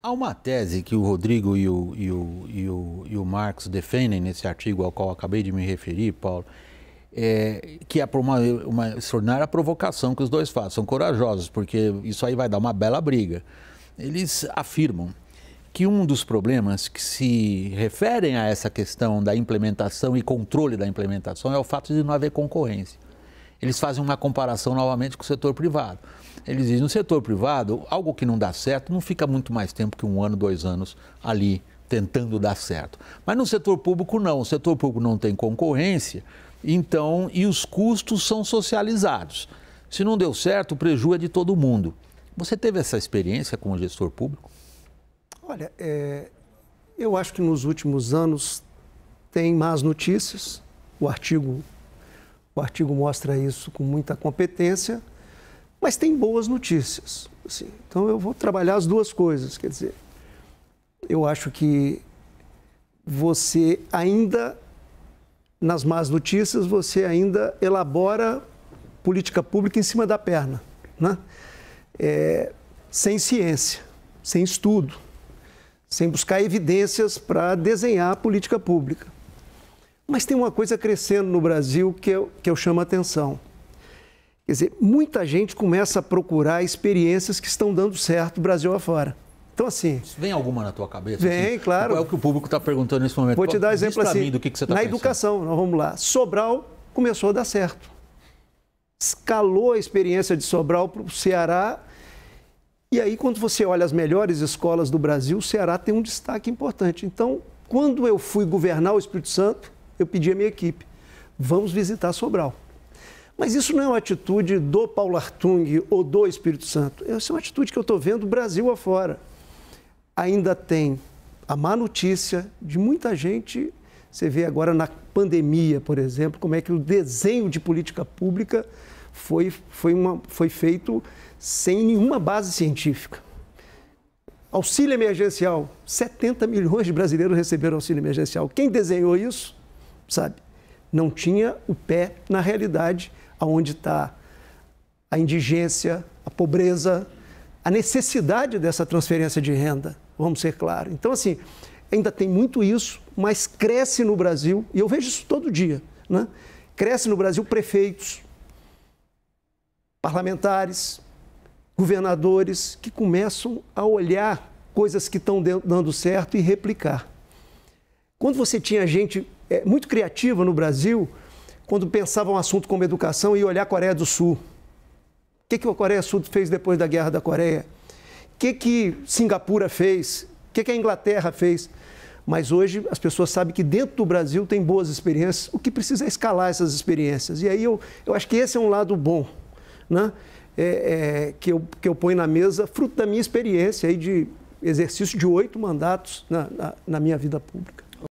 Há uma tese que o Rodrigo e o, e o, e o, e o Marcos defendem nesse artigo ao qual acabei de me referir, Paulo, é, que é uma, uma extraordinária provocação que os dois fazem. São corajosos, porque isso aí vai dar uma bela briga. Eles afirmam que um dos problemas que se referem a essa questão da implementação e controle da implementação é o fato de não haver concorrência eles fazem uma comparação novamente com o setor privado. Eles dizem, no setor privado, algo que não dá certo não fica muito mais tempo que um ano, dois anos ali tentando dar certo. Mas no setor público não, o setor público não tem concorrência, então, e os custos são socializados. Se não deu certo, o prejuízo é de todo mundo. Você teve essa experiência como gestor público? Olha, é, eu acho que nos últimos anos tem más notícias. O artigo o artigo mostra isso com muita competência, mas tem boas notícias. Assim. Então eu vou trabalhar as duas coisas, quer dizer, eu acho que você ainda nas más notícias você ainda elabora política pública em cima da perna, né? É, sem ciência, sem estudo, sem buscar evidências para desenhar a política pública. Mas tem uma coisa crescendo no Brasil que eu, que eu chamo a atenção. Quer dizer, muita gente começa a procurar experiências que estão dando certo Brasil afora. Então, assim. Vem alguma na tua cabeça? Vem, assim, claro. Qual é o que o público está perguntando nesse momento? Vou te dar Pô, exemplo assim. Mim, do que, que você tá na pensando. educação, nós vamos lá. Sobral começou a dar certo. Escalou a experiência de Sobral para o Ceará. E aí, quando você olha as melhores escolas do Brasil, o Ceará tem um destaque importante. Então, quando eu fui governar o Espírito Santo, eu pedi à minha equipe, vamos visitar Sobral. Mas isso não é uma atitude do Paulo Artung ou do Espírito Santo. Essa é uma atitude que eu estou vendo Brasil afora. Ainda tem a má notícia de muita gente. Você vê agora na pandemia, por exemplo, como é que o desenho de política pública foi, foi, uma, foi feito sem nenhuma base científica. Auxílio emergencial: 70 milhões de brasileiros receberam auxílio emergencial. Quem desenhou isso? sabe? Não tinha o pé na realidade, aonde está a indigência, a pobreza, a necessidade dessa transferência de renda, vamos ser claros. Então, assim, ainda tem muito isso, mas cresce no Brasil, e eu vejo isso todo dia, né? Cresce no Brasil prefeitos, parlamentares, governadores que começam a olhar coisas que estão dando certo e replicar. Quando você tinha gente é, muito criativa no Brasil quando pensava um assunto como educação e olhar a Coreia do Sul. O que, que a Coreia do Sul fez depois da Guerra da Coreia? O que, que Singapura fez? O que, que a Inglaterra fez? Mas hoje as pessoas sabem que dentro do Brasil tem boas experiências, o que precisa é escalar essas experiências. E aí eu, eu acho que esse é um lado bom, né? É, é, que, eu, que eu ponho na mesa, fruto da minha experiência aí de exercício de oito mandatos na, na, na minha vida pública.